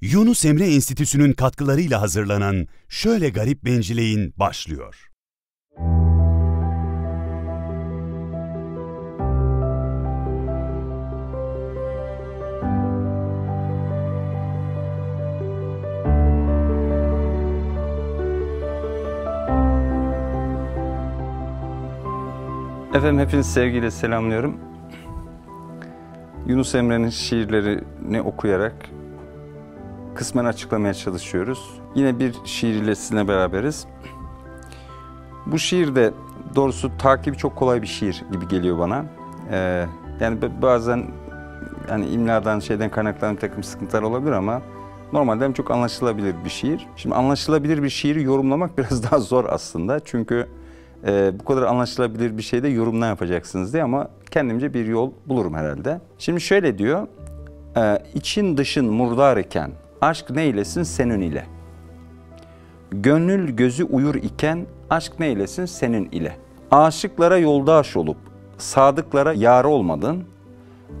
Yunus Emre Enstitüsü'nün katkılarıyla hazırlanan Şöyle Garip Bencileyin başlıyor. Efendim hepinizi sevgiyle selamlıyorum. Yunus Emre'nin şiirlerini okuyarak kısmen açıklamaya çalışıyoruz. Yine bir şiir ile sizinle beraberiz. Bu şiir de doğrusu takibi çok kolay bir şiir gibi geliyor bana. Ee, yani bazen yani imladan şeyden kaynaklanan takım sıkıntılar olabilir ama normalden çok anlaşılabilir bir şiir. Şimdi anlaşılabilir bir şiiri yorumlamak biraz daha zor aslında. Çünkü e, bu kadar anlaşılabilir bir şeyde yorum ne yapacaksınız diye ama kendimce bir yol bulurum herhalde. Şimdi şöyle diyor. E, için dışın murdar iken Aşk neylesin senin ile. Gönül gözü uyur iken aşk neylesin senin ile. Aşıklara yoldaş olup sadıklara yar olmadın.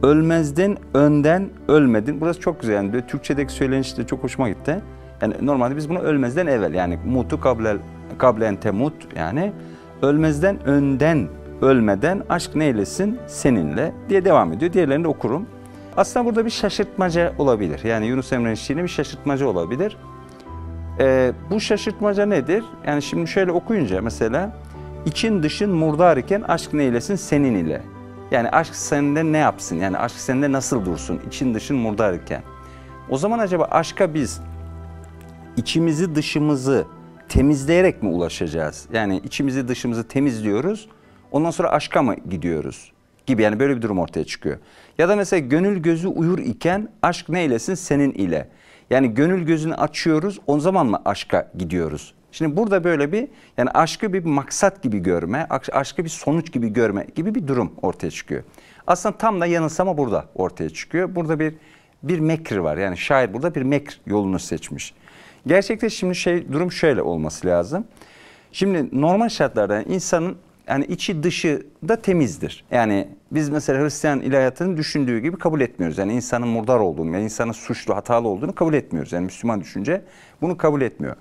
Ölmezdin önden ölmedin. Burası çok güzel. Yani Türkçedeki söyleniş de çok hoşuma gitti. Yani normalde biz bunu ölmezden evvel yani mutu kablel kablen temut yani ölmezden önden ölmeden aşk neylesin seninle diye devam ediyor. Diğerlerini de okurum. Aslında burada bir şaşırtmaca olabilir. Yani Yunus Emre'nin şiirinde bir şaşırtmaca olabilir. Ee, bu şaşırtmaca nedir? Yani şimdi şöyle okuyunca mesela için dışın murdar iken aşk neylesin senin ile. Yani aşk sende ne yapsın? Yani aşk sende nasıl dursun? İçin dışın murdar iken. O zaman acaba aşka biz içimizi dışımızı temizleyerek mi ulaşacağız? Yani içimizi dışımızı temizliyoruz. Ondan sonra aşka mı gidiyoruz? gibi yani böyle bir durum ortaya çıkıyor. Ya da mesela gönül gözü uyur iken aşk neylesin senin ile. Yani gönül gözünü açıyoruz o zaman mı aşka gidiyoruz? Şimdi burada böyle bir yani aşkı bir maksat gibi görme, aşkı bir sonuç gibi görme gibi bir durum ortaya çıkıyor. Aslında tam da yanılsama burada ortaya çıkıyor. Burada bir bir mekri var. Yani şair burada bir mekr yolunu seçmiş. Gerçekte şimdi şey durum şöyle olması lazım. Şimdi normal şartlarda insanın yani içi dışı da temizdir. Yani biz mesela Hristiyan ilahiyatının düşündüğü gibi kabul etmiyoruz. Yani insanın murdar olduğunu, yani insanın suçlu, hatalı olduğunu kabul etmiyoruz. Yani Müslüman düşünce bunu kabul etmiyor.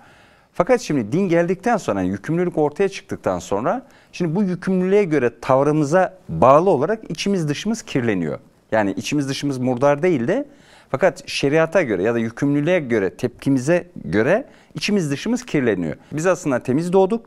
Fakat şimdi din geldikten sonra, yani yükümlülük ortaya çıktıktan sonra, şimdi bu yükümlülüğe göre tavrımıza bağlı olarak içimiz dışımız kirleniyor. Yani içimiz dışımız murdar değil de fakat şeriata göre ya da yükümlülüğe göre, tepkimize göre içimiz dışımız kirleniyor. Biz aslında temiz doğduk,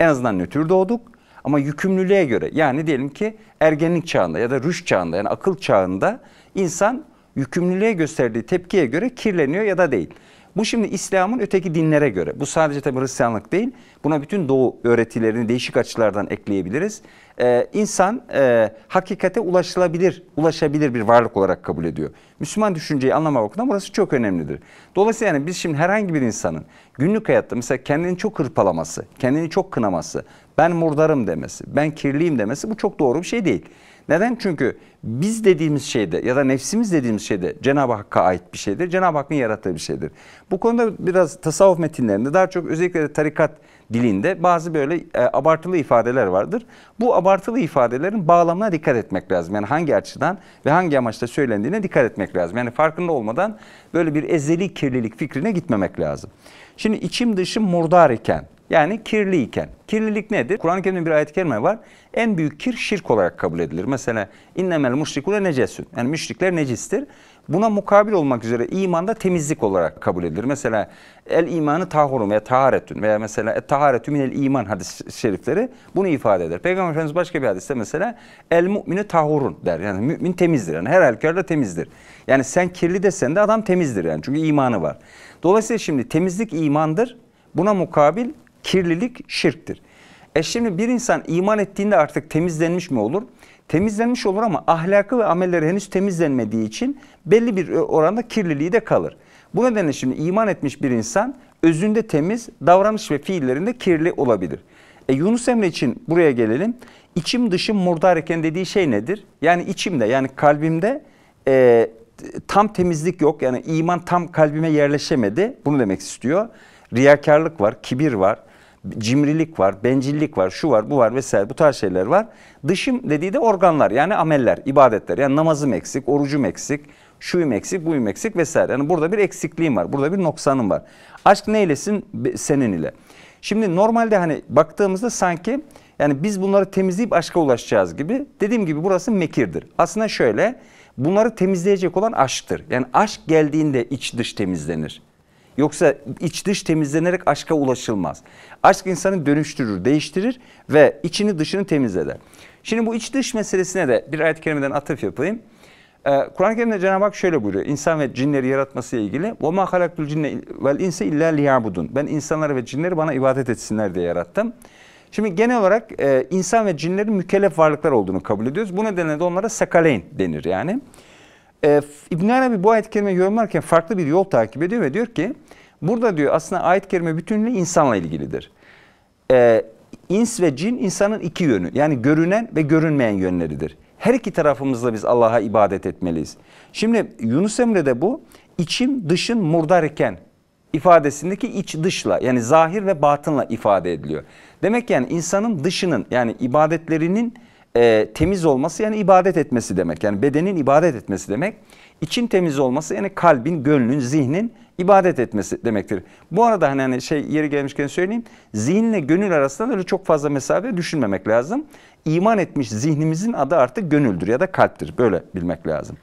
en azından nötr doğduk ama yükümlülüğe göre yani diyelim ki ergenlik çağında ya da rüş çağında yani akıl çağında insan yükümlülüğe gösterdiği tepkiye göre kirleniyor ya da değil. Bu şimdi İslam'ın öteki dinlere göre. Bu sadece tabi Hristiyanlık değil. Buna bütün Doğu öğretilerini değişik açılardan ekleyebiliriz e, insan e, hakikate ulaşılabilir, ulaşabilir bir varlık olarak kabul ediyor. Müslüman düşünceyi anlama bakımından burası çok önemlidir. Dolayısıyla yani biz şimdi herhangi bir insanın günlük hayatta mesela kendini çok hırpalaması, kendini çok kınaması, ben murdarım demesi, ben kirliyim demesi bu çok doğru bir şey değil. Neden? Çünkü biz dediğimiz şeyde ya da nefsimiz dediğimiz şeyde Cenab-ı Hakk'a ait bir şeydir. Cenab-ı Hakk'ın yarattığı bir şeydir. Bu konuda biraz tasavvuf metinlerinde daha çok özellikle de tarikat dilinde bazı böyle e, abartılı ifadeler vardır. Bu abartılı ifadelerin bağlamına dikkat etmek lazım. Yani hangi açıdan ve hangi amaçla söylendiğine dikkat etmek lazım. Yani farkında olmadan böyle bir ezeli kirlilik fikrine gitmemek lazım. Şimdi içim dışım murdar iken yani kirli iken. Kirlilik nedir? Kur'an-ı Kerim'de bir ayet-i kerime var. En büyük kir şirk olarak kabul edilir. Mesela innemel müşrikule necesün. Yani müşrikler necistir. Buna mukabil olmak üzere iman da temizlik olarak kabul edilir. Mesela el imanı tahurum veya taharetün veya mesela et taharetü minel iman hadis-i şerifleri bunu ifade eder. Peygamber Efendimiz başka bir hadiste mesela el mümini tahurun der. Yani mümin temizdir. Yani her halükarda temizdir. Yani sen kirli desen de adam temizdir yani. Çünkü imanı var. Dolayısıyla şimdi temizlik imandır. Buna mukabil kirlilik şirktir. E şimdi bir insan iman ettiğinde artık temizlenmiş mi olur? temizlenmiş olur ama ahlakı ve amelleri henüz temizlenmediği için belli bir e, oranda kirliliği de kalır. Bu nedenle şimdi iman etmiş bir insan özünde temiz, davranış ve fiillerinde kirli olabilir. E Yunus Emre için buraya gelelim. İçim dışım murdareken dediği şey nedir? Yani içimde yani kalbimde e, tam temizlik yok. Yani iman tam kalbime yerleşemedi. Bunu demek istiyor. Riyakarlık var, kibir var, cimrilik var, bencillik var, şu var, bu var vesaire bu tarz şeyler var. Dışım dediği de organlar yani ameller, ibadetler. Yani namazım eksik, orucum eksik, şuyum eksik, buyum eksik vesaire. Yani burada bir eksikliğim var, burada bir noksanım var. Aşk neylesin? Senin ile. Şimdi normalde hani baktığımızda sanki yani biz bunları temizleyip aşka ulaşacağız gibi. Dediğim gibi burası mekirdir. Aslında şöyle bunları temizleyecek olan aşktır. Yani aşk geldiğinde iç dış temizlenir. Yoksa iç dış temizlenerek aşka ulaşılmaz. Aşk insanı dönüştürür, değiştirir ve içini dışını temizler. Şimdi bu iç dış meselesine de bir ayet-i kerimeden atıf yapayım. Ee, Kur'an-ı Kerim'de Cenab-ı Hak şöyle buyuruyor. İnsan ve cinleri yaratmasıyla ilgili. وَمَا خَلَقْتُ الْجِنَّ وَالْاِنْسَ اِلَّا لِيَعْبُدُونَ Ben insanları ve cinleri bana ibadet etsinler diye yarattım. Şimdi genel olarak e, insan ve cinlerin mükellef varlıklar olduğunu kabul ediyoruz. Bu nedenle de onlara sekaleyn denir yani. E, ibn Arabi bu ayet-i kerime yorumlarken farklı bir yol takip ediyor ve diyor ki burada diyor aslında ayet-i kerime insanla ilgilidir. E, ins ve cin insanın iki yönü yani görünen ve görünmeyen yönleridir. Her iki tarafımızla biz Allah'a ibadet etmeliyiz. Şimdi Yunus Emre'de bu içim dışın murdarken ifadesindeki iç dışla yani zahir ve batınla ifade ediliyor. Demek yani insanın dışının yani ibadetlerinin e, temiz olması yani ibadet etmesi demek. Yani bedenin ibadet etmesi demek. İçin temiz olması yani kalbin, gönlün, zihnin ibadet etmesi demektir. Bu arada hani, hani şey yeri gelmişken söyleyeyim. Zihinle gönül arasında öyle çok fazla mesafe düşünmemek lazım. İman etmiş zihnimizin adı artık gönüldür ya da kalptir. Böyle bilmek lazım.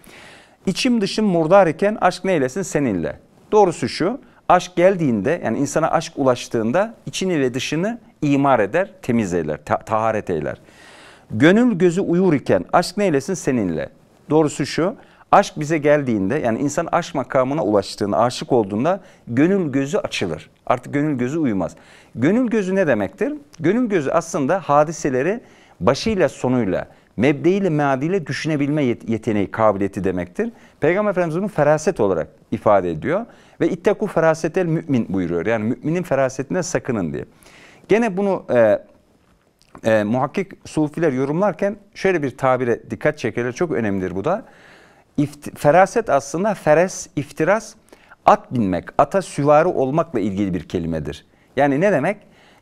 İçim dışım murdar iken aşk neylesin seninle. Doğrusu şu aşk geldiğinde yani insana aşk ulaştığında içini ve dışını imar eder, temiz eyler, ta taharet eyler. Gönül gözü uyur iken aşk neylesin seninle. Doğrusu şu. Aşk bize geldiğinde yani insan aşk makamına ulaştığında, aşık olduğunda gönül gözü açılır. Artık gönül gözü uyumaz. Gönül gözü ne demektir? Gönül gözü aslında hadiseleri başıyla sonuyla, mebdeyle meadiyle düşünebilme yeteneği, kabiliyeti demektir. Peygamber Efendimiz bunu feraset olarak ifade ediyor. Ve ittaku ferasetel mümin buyuruyor. Yani müminin ferasetine sakının diye. Gene bunu e, e, muhakkik sufiler yorumlarken şöyle bir tabire dikkat çekerler. Çok önemlidir bu da. İft, feraset aslında feres, iftiras, at binmek, ata süvari olmakla ilgili bir kelimedir. Yani ne demek?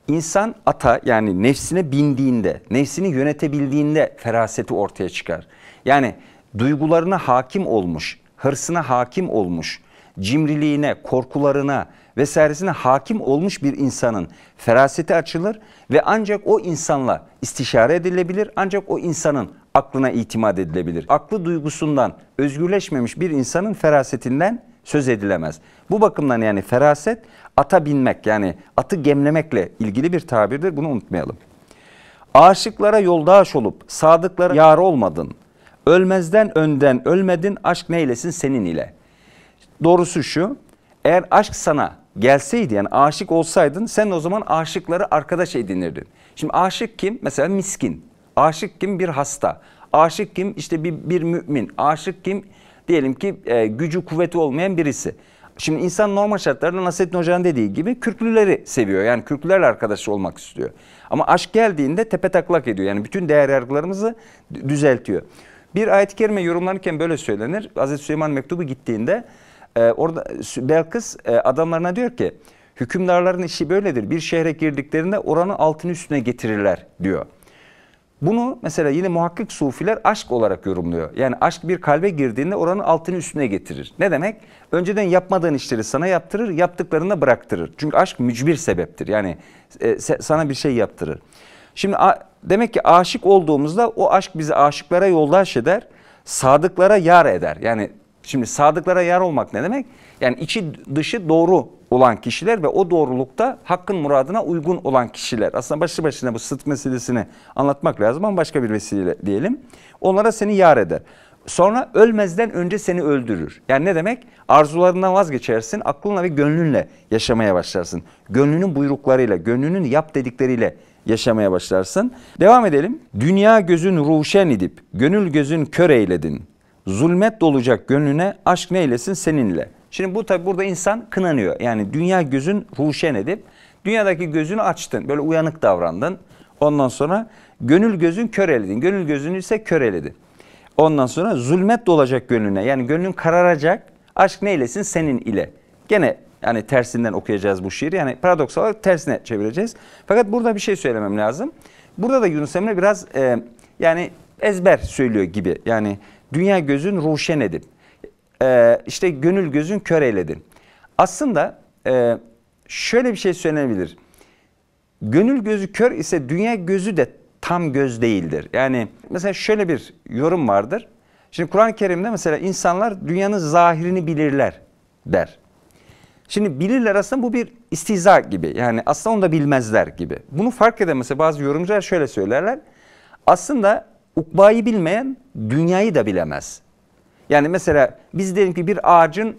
İnsan ata yani nefsine bindiğinde, nefsini yönetebildiğinde feraseti ortaya çıkar. Yani duygularına hakim olmuş, hırsına hakim olmuş, cimriliğine, korkularına vesairesine hakim olmuş bir insanın feraseti açılır ve ancak o insanla istişare edilebilir, ancak o insanın aklına itimat edilebilir. Aklı duygusundan özgürleşmemiş bir insanın ferasetinden söz edilemez. Bu bakımdan yani feraset ata binmek yani atı gemlemekle ilgili bir tabirdir. Bunu unutmayalım. Aşıklara yoldaş olup sadıklara yar olmadın. Ölmezden önden ölmedin aşk neylesin senin ile. Doğrusu şu. Eğer aşk sana gelseydi yani aşık olsaydın sen o zaman aşıkları arkadaş edinirdin. Şimdi aşık kim? Mesela miskin. Aşık kim? Bir hasta. Aşık kim? İşte bir, bir mümin. Aşık kim? Diyelim ki e, gücü kuvveti olmayan birisi. Şimdi insan normal şartlarda Nasrettin Hoca'nın dediği gibi kürklüleri seviyor. Yani kürklülerle arkadaş olmak istiyor. Ama aşk geldiğinde tepe taklak ediyor. Yani bütün değer yargılarımızı düzeltiyor. Bir ayet-i kerime yorumlanırken böyle söylenir. Hazreti Süleyman mektubu gittiğinde e, orada Belkıs e, adamlarına diyor ki hükümdarların işi böyledir. Bir şehre girdiklerinde oranın altını üstüne getirirler diyor. Bunu mesela yine muhakkik sufiler aşk olarak yorumluyor. Yani aşk bir kalbe girdiğinde oranın altını üstüne getirir. Ne demek? Önceden yapmadığın işleri sana yaptırır, yaptıklarını da bıraktırır. Çünkü aşk mücbir sebeptir. Yani e, sana bir şey yaptırır. Şimdi demek ki aşık olduğumuzda o aşk bizi aşıklara yoldaş eder, sadıklara yar eder. Yani Şimdi sadıklara yar olmak ne demek? Yani içi dışı doğru olan kişiler ve o doğrulukta hakkın muradına uygun olan kişiler. Aslında başlı başına bu sıdk meselesini anlatmak lazım ama başka bir vesile diyelim. Onlara seni yar eder. Sonra ölmezden önce seni öldürür. Yani ne demek? Arzularından vazgeçersin, aklınla ve gönlünle yaşamaya başlarsın. Gönlünün buyruklarıyla, gönlünün yap dedikleriyle yaşamaya başlarsın. Devam edelim. Dünya gözün ruşen idip, gönül gözün kör eyledin zulmet dolacak gönlüne aşk neylesin seninle. Şimdi bu tabi burada insan kınanıyor. Yani dünya gözün huşen edip dünyadaki gözünü açtın. Böyle uyanık davrandın. Ondan sonra gönül gözün kör eledin. Gönül gözünü ise kör eledin. Ondan sonra zulmet dolacak gönlüne. Yani gönlün kararacak. Aşk neylesin senin ile. Gene yani tersinden okuyacağız bu şiiri. Yani paradoksal olarak tersine çevireceğiz. Fakat burada bir şey söylemem lazım. Burada da Yunus Emre biraz e, yani ezber söylüyor gibi. Yani Dünya gözün ruşen edin. E, ee, işte gönül gözün kör eyledin. Aslında e, şöyle bir şey söylenebilir. Gönül gözü kör ise dünya gözü de tam göz değildir. Yani mesela şöyle bir yorum vardır. Şimdi Kur'an-ı Kerim'de mesela insanlar dünyanın zahirini bilirler der. Şimdi bilirler aslında bu bir istiza gibi. Yani aslında onu da bilmezler gibi. Bunu fark eden mesela bazı yorumcular şöyle söylerler. Aslında Ukbayı bilmeyen dünyayı da bilemez. Yani mesela biz diyelim ki bir ağacın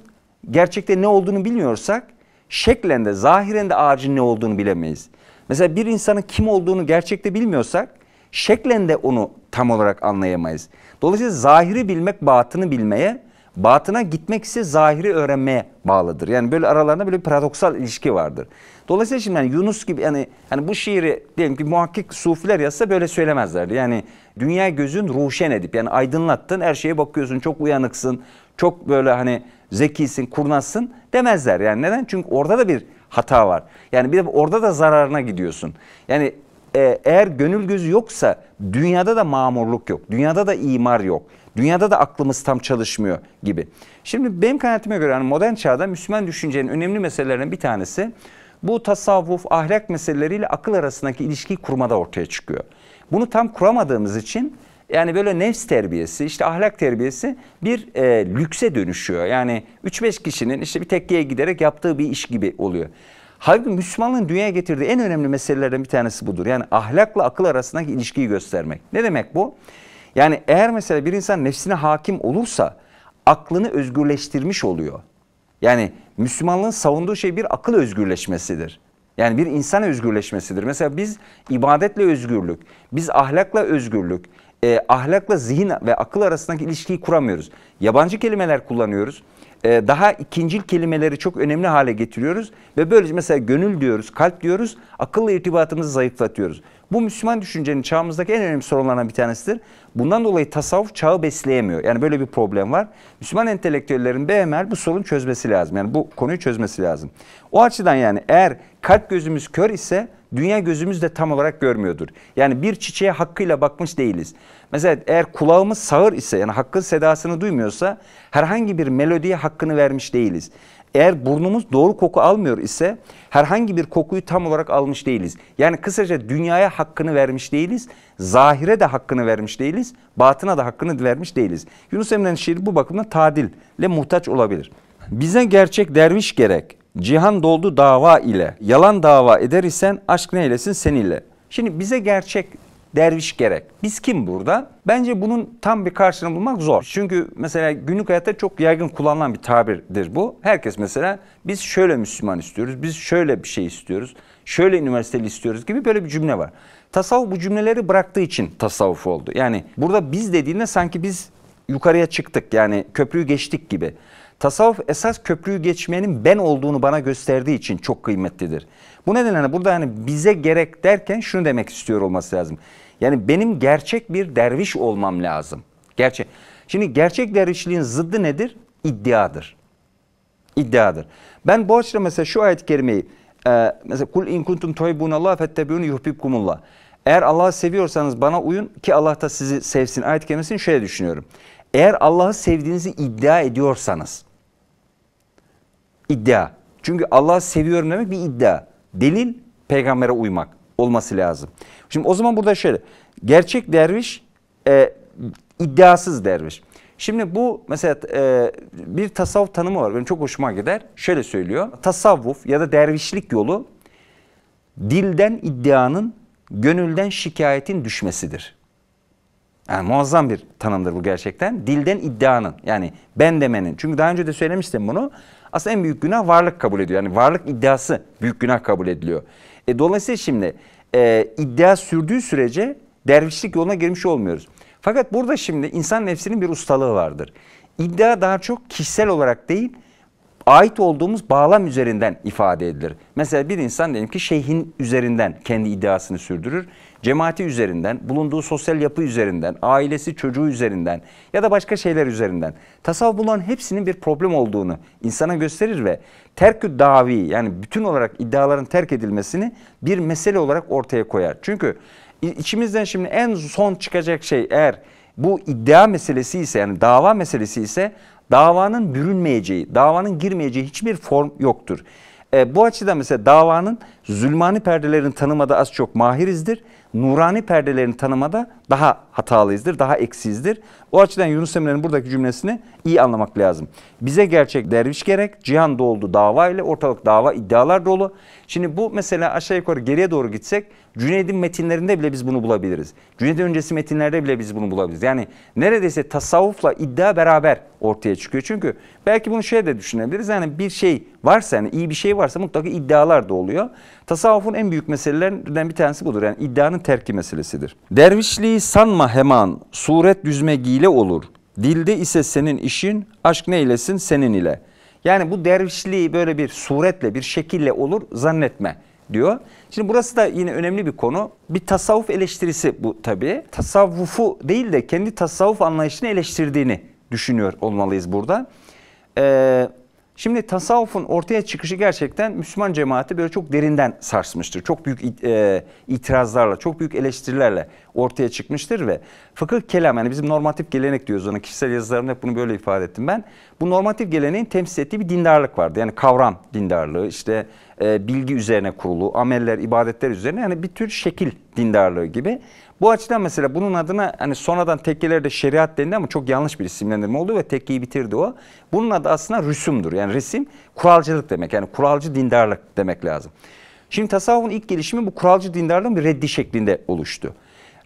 gerçekte ne olduğunu bilmiyorsak şeklen de zahiren de ağacın ne olduğunu bilemeyiz. Mesela bir insanın kim olduğunu gerçekte bilmiyorsak şeklen de onu tam olarak anlayamayız. Dolayısıyla zahiri bilmek batını bilmeye, batına gitmek ise zahiri öğrenmeye bağlıdır. Yani böyle aralarında böyle bir paradoksal ilişki vardır. Dolayısıyla şimdi yani Yunus gibi yani hani bu şiiri diyelim ki muhakkik sufiler yazsa böyle söylemezlerdi. Yani dünya gözün ruşen edip yani aydınlattın her şeye bakıyorsun çok uyanıksın çok böyle hani zekisin kurnazsın demezler. Yani neden? Çünkü orada da bir hata var. Yani bir de orada da zararına gidiyorsun. Yani e, eğer gönül gözü yoksa dünyada da mamurluk yok. Dünyada da imar yok. Dünyada da aklımız tam çalışmıyor gibi. Şimdi benim kanaatime göre yani modern çağda Müslüman düşüncenin önemli meselelerinden bir tanesi bu tasavvuf, ahlak meseleleriyle akıl arasındaki ilişkiyi kurmada ortaya çıkıyor. Bunu tam kuramadığımız için yani böyle nefs terbiyesi, işte ahlak terbiyesi bir e, lükse dönüşüyor. Yani 3-5 kişinin işte bir tekkiye giderek yaptığı bir iş gibi oluyor. Halbuki Müslümanlığın dünyaya getirdiği en önemli meselelerden bir tanesi budur. Yani ahlakla akıl arasındaki ilişkiyi göstermek. Ne demek bu? Yani eğer mesela bir insan nefsine hakim olursa aklını özgürleştirmiş oluyor. Yani Müslümanlığın savunduğu şey bir akıl özgürleşmesidir. Yani bir insan özgürleşmesidir. Mesela biz ibadetle özgürlük, biz ahlakla özgürlük, e, ahlakla zihin ve akıl arasındaki ilişkiyi kuramıyoruz. Yabancı kelimeler kullanıyoruz. E, daha ikincil kelimeleri çok önemli hale getiriyoruz. Ve böylece mesela gönül diyoruz, kalp diyoruz, akılla irtibatımızı zayıflatıyoruz. Bu Müslüman düşüncenin çağımızdaki en önemli sorunlarından bir tanesidir. Bundan dolayı tasavvuf çağı besleyemiyor. Yani böyle bir problem var. Müslüman entelektüellerin BMR bu sorun çözmesi lazım. Yani bu konuyu çözmesi lazım. O açıdan yani eğer kalp gözümüz kör ise dünya gözümüz de tam olarak görmüyordur. Yani bir çiçeğe hakkıyla bakmış değiliz. Mesela eğer kulağımız sağır ise yani hakkın sedasını duymuyorsa herhangi bir melodiye hakkını vermiş değiliz. Eğer burnumuz doğru koku almıyor ise herhangi bir kokuyu tam olarak almış değiliz. Yani kısaca dünyaya hakkını vermiş değiliz. Zahire de hakkını vermiş değiliz. Batına da hakkını vermiş değiliz. Yunus Emre'nin şiiri bu bakımdan tadille muhtaç olabilir. Bize gerçek derviş gerek. Cihan doldu dava ile. Yalan dava eder isen aşk neylesin seninle. Şimdi bize gerçek derviş gerek. Biz kim burada? Bence bunun tam bir karşılığını bulmak zor. Çünkü mesela günlük hayatta çok yaygın kullanılan bir tabirdir bu. Herkes mesela biz şöyle Müslüman istiyoruz, biz şöyle bir şey istiyoruz, şöyle üniversiteli istiyoruz gibi böyle bir cümle var. Tasavvuf bu cümleleri bıraktığı için tasavvuf oldu. Yani burada biz dediğinde sanki biz yukarıya çıktık yani köprüyü geçtik gibi. Tasavvuf esas köprüyü geçmenin ben olduğunu bana gösterdiği için çok kıymetlidir. Bu nedenle hani burada hani bize gerek derken şunu demek istiyor olması lazım. Yani benim gerçek bir derviş olmam lazım. Gerçek. Şimdi gerçek dervişliğin zıddı nedir? İddiadır. İddiadır. Ben bu açıdan mesela şu ayet-i kerimeyi e, mesela kul in kuntum toybunallah fettebiun yuhibbukumullah. Eğer Allah'ı seviyorsanız bana uyun ki Allah da sizi sevsin. Ayet kelimesini şöyle düşünüyorum. Eğer Allah'ı sevdiğinizi iddia ediyorsanız iddia. Çünkü Allah'ı seviyorum demek bir iddia. Delil peygambere uymak olması lazım. Şimdi o zaman burada şöyle. Gerçek derviş e, iddiasız derviş. Şimdi bu mesela e, bir tasavvuf tanımı var. Benim çok hoşuma gider. Şöyle söylüyor. Tasavvuf ya da dervişlik yolu dilden iddianın, gönülden şikayetin düşmesidir. Yani muazzam bir tanımdır bu gerçekten. Dilden iddianın yani ben demenin. Çünkü daha önce de söylemiştim bunu. Aslında en büyük günah varlık kabul ediyor. Yani varlık iddiası büyük günah kabul ediliyor. E, dolayısıyla şimdi e, iddia sürdüğü sürece dervişlik yoluna girmiş olmuyoruz. Fakat burada şimdi insan nefsinin bir ustalığı vardır. İddia daha çok kişisel olarak değil, ait olduğumuz bağlam üzerinden ifade edilir. Mesela bir insan diyelim ki şeyhin üzerinden kendi iddiasını sürdürür cemaati üzerinden, bulunduğu sosyal yapı üzerinden, ailesi çocuğu üzerinden ya da başka şeyler üzerinden tasavvuf bunların hepsinin bir problem olduğunu insana gösterir ve terkü davi yani bütün olarak iddiaların terk edilmesini bir mesele olarak ortaya koyar. Çünkü içimizden şimdi en son çıkacak şey eğer bu iddia meselesi ise yani dava meselesi ise davanın bürünmeyeceği, davanın girmeyeceği hiçbir form yoktur. E, bu açıdan mesela davanın zulmani perdelerini tanımada az çok mahirizdir nurani perdelerini tanımada daha hatalıyızdır, daha eksizdir. O açıdan Yunus Emre'nin buradaki cümlesini iyi anlamak lazım. Bize gerçek derviş gerek, cihan doldu dava ile ortalık dava iddialar dolu. Şimdi bu mesela aşağı yukarı geriye doğru gitsek Cüneyd'in metinlerinde bile biz bunu bulabiliriz. Cüneyd öncesi metinlerde bile biz bunu bulabiliriz. Yani neredeyse tasavvufla iddia beraber ortaya çıkıyor. Çünkü belki bunu şöyle de düşünebiliriz. Yani bir şey varsa yani iyi bir şey varsa mutlaka iddialar da oluyor. Tasavvufun en büyük meselelerinden bir tanesi budur. Yani iddianın terki meselesidir. Dervişliği sanma heman, suret düzme gile olur. Dilde ise senin işin, aşk neylesin senin ile. Yani bu dervişliği böyle bir suretle, bir şekille olur zannetme diyor. Şimdi burası da yine önemli bir konu. Bir tasavvuf eleştirisi bu tabii. Tasavvufu değil de kendi tasavvuf anlayışını eleştirdiğini düşünüyor olmalıyız burada. Ee, Şimdi tasavvufun ortaya çıkışı gerçekten Müslüman cemaati böyle çok derinden sarsmıştır. Çok büyük e, itirazlarla, çok büyük eleştirilerle ortaya çıkmıştır ve fıkıh kelam yani bizim normatif gelenek diyoruz ona. Kişisel yazılarımda hep bunu böyle ifade ettim ben. Bu normatif geleneğin temsil ettiği bir dindarlık vardı. Yani kavram dindarlığı, işte e, bilgi üzerine kurulu, ameller, ibadetler üzerine yani bir tür şekil dindarlığı gibi. Bu açıdan mesela bunun adına hani sonradan tekkelerde şeriat dendi ama çok yanlış bir isimlendirme oldu ve tekkeyi bitirdi o. Bunun adı aslında rüsumdur. Yani resim kuralcılık demek. Yani kuralcı dindarlık demek lazım. Şimdi tasavvufun ilk gelişimi bu kuralcı dindarlığın bir reddi şeklinde oluştu.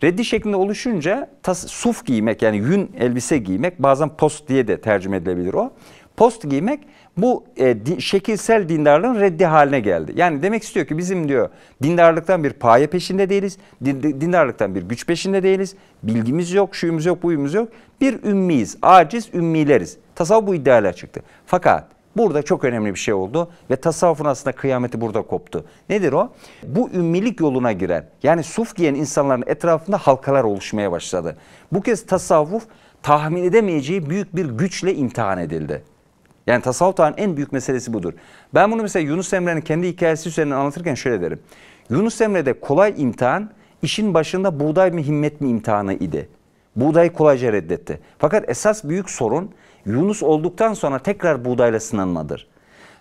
Reddi şeklinde oluşunca suf giymek yani yün elbise giymek bazen post diye de tercüme edilebilir o. Post giymek bu e, di, şekilsel dindarlığın reddi haline geldi. Yani demek istiyor ki bizim diyor dindarlıktan bir paye peşinde değiliz. Din, dindarlıktan bir güç peşinde değiliz. Bilgimiz yok, şuyumuz yok, buyumuz yok. Bir ümmiyiz, aciz ümmileriz. Tasavvuf bu iddialar çıktı. Fakat burada çok önemli bir şey oldu ve tasavvufun aslında kıyameti burada koptu. Nedir o? Bu ümmilik yoluna giren yani suf giyen insanların etrafında halkalar oluşmaya başladı. Bu kez tasavvuf tahmin edemeyeceği büyük bir güçle imtihan edildi. Yani tasavvuf tarihinin en büyük meselesi budur. Ben bunu mesela Yunus Emre'nin kendi hikayesi üzerinden anlatırken şöyle derim. Yunus Emre'de kolay imtihan işin başında buğday mı himmet mi imtihanı idi. Buğdayı kolayca reddetti. Fakat esas büyük sorun Yunus olduktan sonra tekrar buğdayla sınanmadır.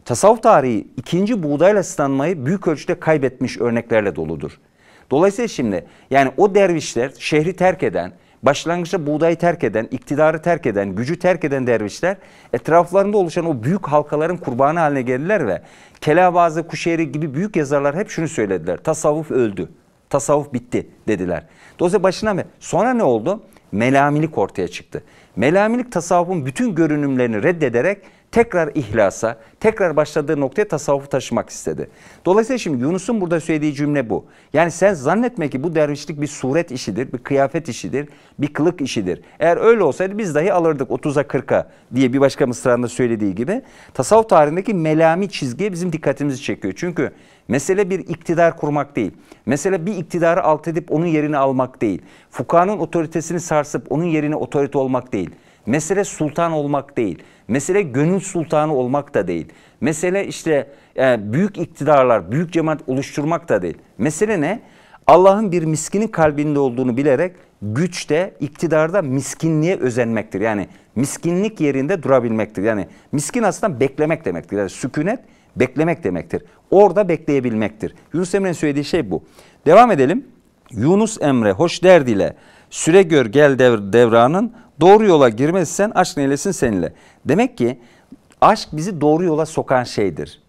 Tasavvuf tarihi ikinci buğdayla sınanmayı büyük ölçüde kaybetmiş örneklerle doludur. Dolayısıyla şimdi yani o dervişler şehri terk eden, başlangıçta buğdayı terk eden, iktidarı terk eden, gücü terk eden dervişler etraflarında oluşan o büyük halkaların kurbanı haline geldiler ve Kelabazı, Kuşehri gibi büyük yazarlar hep şunu söylediler. Tasavvuf öldü, tasavvuf bitti dediler. Dolayısıyla başına mı? Sonra ne oldu? Melamilik ortaya çıktı. Melamilik tasavvufun bütün görünümlerini reddederek tekrar ihlasa, tekrar başladığı noktaya tasavvufu taşımak istedi. Dolayısıyla şimdi Yunus'un burada söylediği cümle bu. Yani sen zannetme ki bu dervişlik bir suret işidir, bir kıyafet işidir, bir kılık işidir. Eğer öyle olsaydı biz dahi alırdık 30'a 40'a diye bir başka mısranda söylediği gibi. Tasavvuf tarihindeki melami çizgiye bizim dikkatimizi çekiyor. Çünkü mesele bir iktidar kurmak değil. Mesele bir iktidarı alt edip onun yerini almak değil. Fukanın otoritesini sarsıp onun yerine otorite olmak değil. Mesele sultan olmak değil. Mesele gönül sultanı olmak da değil. Mesele işte e, büyük iktidarlar, büyük cemaat oluşturmak da değil. Mesele ne? Allah'ın bir miskinin kalbinde olduğunu bilerek güçte, iktidarda miskinliğe özenmektir. Yani miskinlik yerinde durabilmektir. Yani miskin aslında beklemek demektir. Yani sükunet beklemek demektir. Orada bekleyebilmektir. Yunus Emre'nin söylediği şey bu. Devam edelim. Yunus Emre hoş derdiyle süre gör gel devranın Doğru yola girmezsen aşk neylesin seninle. Demek ki aşk bizi doğru yola sokan şeydir.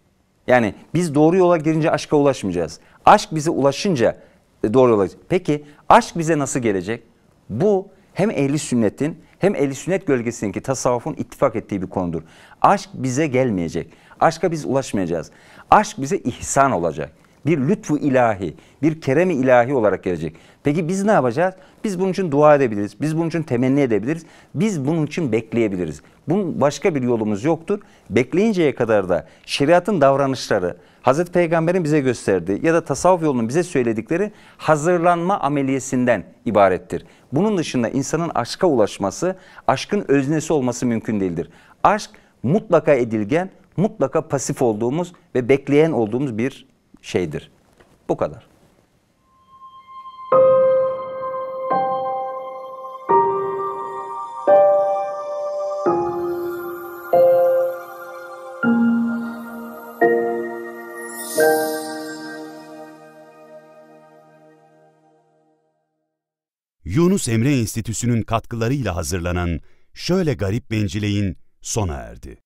Yani biz doğru yola girince aşka ulaşmayacağız. Aşk bize ulaşınca e, doğru yola. Peki aşk bize nasıl gelecek? Bu hem ehli sünnetin hem ehli sünnet gölgesindeki tasavvufun ittifak ettiği bir konudur. Aşk bize gelmeyecek. Aşka biz ulaşmayacağız. Aşk bize ihsan olacak bir lütfu ilahi, bir keremi ilahi olarak gelecek. Peki biz ne yapacağız? Biz bunun için dua edebiliriz. Biz bunun için temenni edebiliriz. Biz bunun için bekleyebiliriz. Bunun başka bir yolumuz yoktur. Bekleyinceye kadar da şeriatın davranışları, Hazreti Peygamber'in bize gösterdiği ya da tasavvuf yolunun bize söyledikleri hazırlanma ameliyesinden ibarettir. Bunun dışında insanın aşka ulaşması, aşkın öznesi olması mümkün değildir. Aşk mutlaka edilgen, mutlaka pasif olduğumuz ve bekleyen olduğumuz bir şeydir. Bu kadar. Yunus Emre Enstitüsü'nün katkılarıyla hazırlanan Şöyle Garip Bencileyin sona erdi.